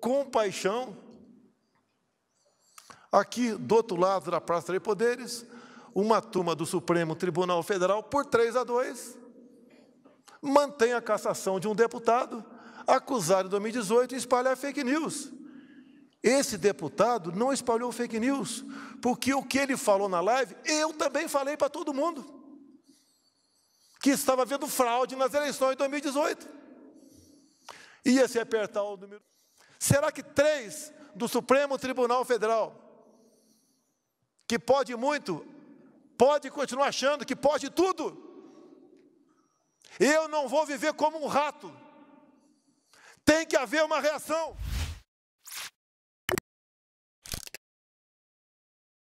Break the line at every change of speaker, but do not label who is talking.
compaixão. Aqui, do outro lado da Praça de Poderes, uma turma do Supremo Tribunal Federal, por 3 a 2, mantém a cassação de um deputado acusado em 2018 de espalhar fake news. Esse deputado não espalhou fake news, porque o que ele falou na live, eu também falei para todo mundo. Que estava havendo fraude nas eleições de 2018. Ia se apertar o número. Será que três do Supremo Tribunal Federal, que pode muito, pode continuar achando que pode tudo? Eu não vou viver como um rato. Tem que haver uma reação.